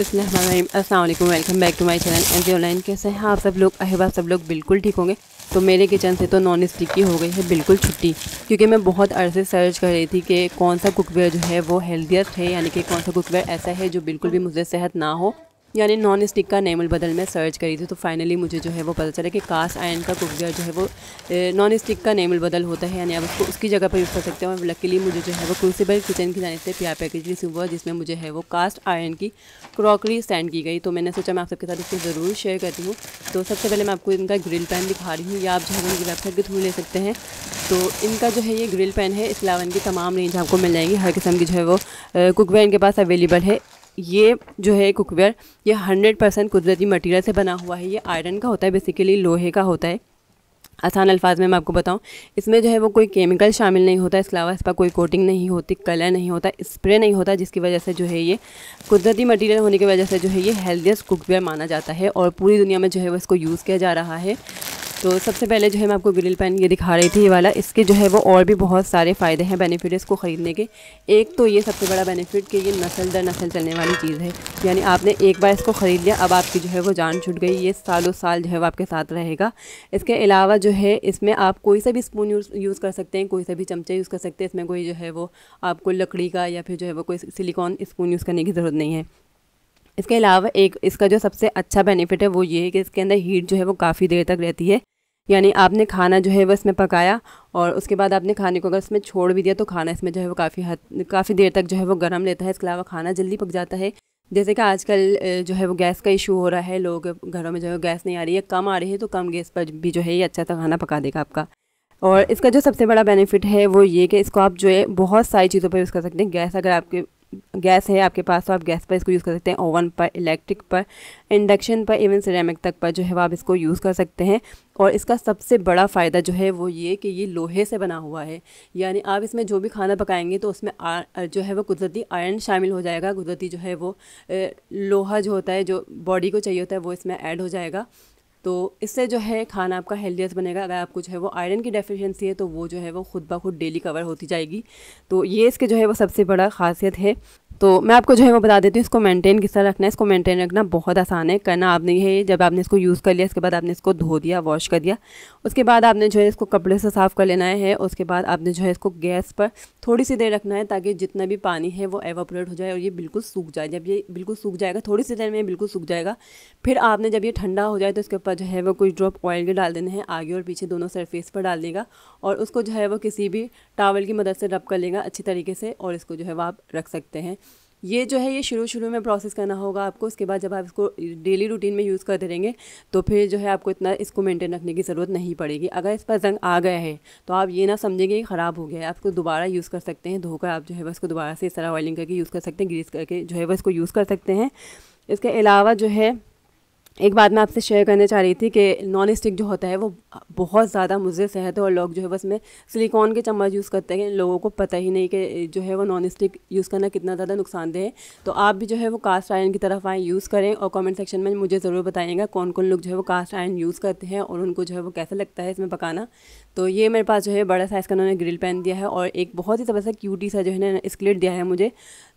अस्सलाम वालेकुम welcome back to my channel N G online कैसे हैं आप सब लोग अहबा सब लोग बिल्कुल ठीक होंगे तो मेरे किचन से तो नॉन स्टिक की हो गई है बिल्कुल छुट्टी क्योंकि मैं बहुत अरसे सर्च कर रही थी कि कौन सा कुकवेयर जो है वो हेल्दियस्ट है यानी कि कौन सा कुकवेयर ऐसा है जो बिल्कुल भी मुझे सेहत ना हो यानी नॉन स्टिक का नेमल बदल मैं सर्च करी थी तो फाइनली मुझे जो है वो पता चला कि कास्ट आयन का कुकवेयर जो है वो नॉन स्टिक का नेमल बदल होता है यानी आप उसको उसकी जगह पर यूज़ कर सकते हो और लकीली मुझे जो है वो क्रूसिबल किचन की जानते से प्यार पैकेज रिसीव हुआ जिसमें मुझे है वो कास्ट आयन की क्रॉकरी सेंड की गई तो मैंने सोचा मैं आप सबके साथ इसको ज़रूर शेयर करती हूँ तो सबसे पहले मैं आपको इनका ग्रिल पैन दिखा रही हूँ या आप जो है उनकी वेबसाइट के थ्रू ले सकते हैं तो इनका जो है ये ग्रिल पैन है इस अलावा इनकी तमाम रेंज आपको मिल जाएगी हर किस्म की जो है वो कुकवेयर इनके पास अवेलेबल है ये जो है कुकवेयर ये हंड्रेड परसेंट कुदरती मटीरियल से बना हुआ है ये आयरन का होता है बेसिकली लोहे का होता है आसान अल्फाज में मैं आपको बताऊं इसमें जो है वो कोई केमिकल शामिल नहीं होता इसके अलावा इस पर कोई कोटिंग नहीं होती कलर नहीं होता स्प्रे नहीं होता जिसकी वजह से जो है ये कुदरती मटेरियल होने की वजह से जो है ये हेल्दीस्ट कुकवेयर माना जाता है और पूरी दुनिया में जो है वो इसको यूज़ किया जा रहा है तो सबसे पहले जो है मैं आपको ग्रिल पेन ये दिखा रही थी ये वाला इसके जो है वो और भी बहुत सारे फ़ायदे हैं बेनिफिट इसको ख़रीदने के एक तो ये सबसे बड़ा बेनिफिट कि ये नसल दर नसल चलने वाली चीज़ है यानी आपने एक बार इसको ख़रीद लिया अब आपकी जो है वो जान छुट गई ये सालों साल जो है वो आपके साथ रहेगा इसके अलावा जो है इसमें आप कोई सा भी स्पून यूज़ कर सकते हैं कोई सा भी चमचा यूज़ कर सकते हैं इसमें कोई जो है वो आपको लकड़ी का या फिर जो है वो कोई सिलिकॉन स्पून यूज़ करने की ज़रूरत नहीं है इसके अलावा एक इसका जो सबसे अच्छा बेनिफिट है वो ये है कि इसके अंदर हीट जो है वो काफ़ी देर तक रहती है यानी आपने खाना जो है वो इसमें पकाया और उसके बाद आपने खाने को अगर इसमें छोड़ भी दिया तो खाना इसमें जो है वो काफ़ी हद काफ़ी देर तक जो है वो गर्म लेता है इसके अलावा खाना जल्दी पक जाता है जैसे कि आजकल जो है वो गैस का इशू हो रहा है लोग घरों में जो है गैस नहीं आ रही है कम आ रही है तो कम गैस पर भी जो है ये अच्छा सा खाना पका देगा आपका और इसका जो सबसे बड़ा बेनिफिट है वो ये कि इसको आप जो है बहुत सारी चीज़ों पर यूज़ कर सकते हैं गैस अगर आपके गैस है आपके पास तो आप गैस पर इसको यूज़ कर सकते हैं ओवन पर इलेक्ट्रिक पर इंडक्शन पर इवन सिरेमिक तक पर जो है वो आप इसको यूज़ कर सकते हैं और इसका सबसे बड़ा फ़ायदा जो है वो ये कि ये लोहे से बना हुआ है यानी आप इसमें जो भी खाना पकाएंगे तो उसमें आ, जो है वो कुदरती आयरन शामिल हो जाएगा कुदरती जो है वो ए, लोहा जो होता है जो बॉडी को चाहिए होता है वो इसमें ऐड हो जाएगा तो इससे जो है खाना आपका हेल्दियस बनेगा अगर आपको जो है वो आयरन की डेफिशिएंसी है तो वो जो है वो खुद ब खुद डेली कवर होती जाएगी तो ये इसके जो है वो सबसे बड़ा खासियत है तो मैं आपको जो है वो बता देती हूँ इसको मेंटेन किस तरह रखना है इसको मेंटेन रखना बहुत आसान है करना आपने ये जब आपने इसको यूज़ कर लिया इसके बाद आपने इसको धो दिया वॉश कर दिया उसके बाद आपने जो है इसको कपड़े से साफ़ कर लेना है उसके बाद आपने जो है इसको गैस पर थोड़ी सी देर रखना है ताकि जितना भी पानी है वो एवोपोरेट हो जाए और ये बिल्कुल सूख जाए जब ये बिल्कुल सूख जाएगा थोड़ी सी देर में बिल्कुल सूख जाएगा फिर आपने जब ये ठंडा हो जाए तो इसके ऊपर जो है वो कुछ ड्रॉप ऑयल के डाल देने हैं आगे और पीछे दोनों सरफेस पर डाल देगा और उसको जो है वो किसी भी टावल की मदद से रब कर लेगा अच्छी तरीके से और इसको जो है वो आप रख सकते हैं ये जो है ये शुरू शुरू में प्रोसेस करना होगा आपको उसके बाद जब आप इसको डेली रूटीन में यूज़ करते रहेंगे तो फिर जो है आपको इतना इसको मेंटेन रखने की ज़रूरत नहीं पड़ेगी अगर इस पर जंग आ गया है तो आप ये ना समझेंगे कि ख़राब हो गया है आप इसको दोबारा यूज़ कर सकते हैं धोकर आप जो है बस को दोबारा से इस तरह ऑयलिंग करके यूज़ कर सकते हैं ग्रीस करके जो है वह इसको यूज़ कर सकते हैं इसके अलावा जो है एक बात मैं आपसे शेयर करना चाह रही थी कि नॉन स्टिक जो होता है वो बहुत ज़्यादा मुझे सेहत है और लोग जो है बस में सिलिकॉन के चम्मच यूज़ करते हैं लोगों को पता ही नहीं कि जो है वो नॉन स्टिक यूज़ करना कितना ज़्यादा नुकसानदेह है तो आप भी जो है वो कास्ट आयरन की तरफ आएँ यूज़ करें और कॉमेंट सेक्शन में मुझे ज़रूर बताइएगा कौन कौन लोग जो है वो कास्ट आयरन यूज़ करते हैं और उनको जो है वो कैसा लगता है इसमें पकाना तो ये मेरे पास जो है बड़ा साइज़ का उन्होंने ग्रिल पैन दिया है और एक बहुत ही सबसे क्यूटी सा जो है ना स्क्लेट दिया है मुझे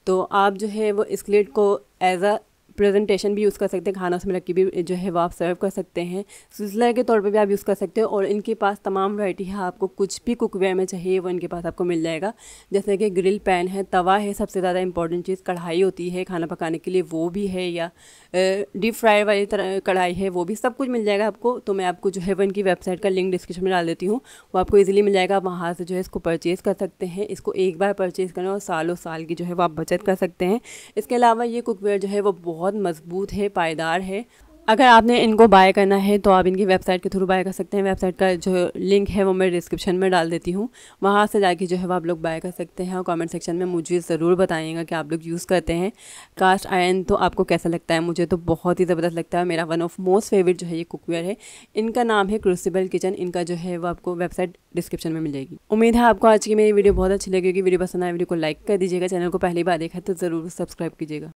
तो आप जो है वो स्क्लेट को एज अ प्रेजेंटेशन भी यूज़ कर सकते हैं खाना उसमें रख के भी जो है वो आप सर्व कर सकते हैं सिलसिला के तौर पे भी आप यूज़ कर सकते हो और इनके पास तमाम वैरायटी है आपको कुछ भी कुकवेयर में चाहिए वो इनके पास आपको मिल जाएगा जैसे कि ग्रिल पैन है तवा है सबसे ज़्यादा इंपॉर्टेंट चीज़ कढ़ाई होती है खाना पकाने के लिए वो भी है या डीप फ्राई वाली तरह कढ़ाई है वो भी सब कुछ मिल जाएगा आपको तो मैं आपको जो है वो इनकी वेबसाइट का लिंक डिस्क्रिप्शन में डाल देती हूँ वो आपको ईजिली मिल जाएगा आप वहाँ से जो है इसको परचेज़ कर सकते हैं इसको एक बार परचेज़ करें और सालों साल की जो है वो आप बचत कर सकते हैं इसके अलावा ये कुकवेयर जो है वो बहुत बहुत मजबूत है पायदार है अगर आपने इनको बाय करना है तो आप इनकी वेबसाइट के थ्रू बाय कर सकते हैं वेबसाइट का जो लिंक है वो मैं डिस्क्रिप्शन में डाल देती हूँ वहाँ से जाके जो है वो आप लोग बाय कर सकते हैं और कमेंट सेक्शन में मुझे ज़रूर बताइएगा कि आप लोग यूज़ करते हैं कास्ट आयन तो आपको कैसा लगता है मुझे तो बहुत ही ज़बरदस्त लगता है मेरा वन ऑफ मोस्ट फेवरेट जो है ये कुकवेयर है इनका नाम है क्रिसिबल किचन इनका जो है वो आपको वेबसाइट डिस्क्रिप्शन में मिल जाएगी उम्मीद है आपको आज की मेरी वीडियो बहुत अच्छी लगेगी वीडियो पसंद आए वीडियो को लाइक कर दीजिएगा चैनल को पहली बार देखा तो ज़रूर सब्सक्राइब कीजिएगा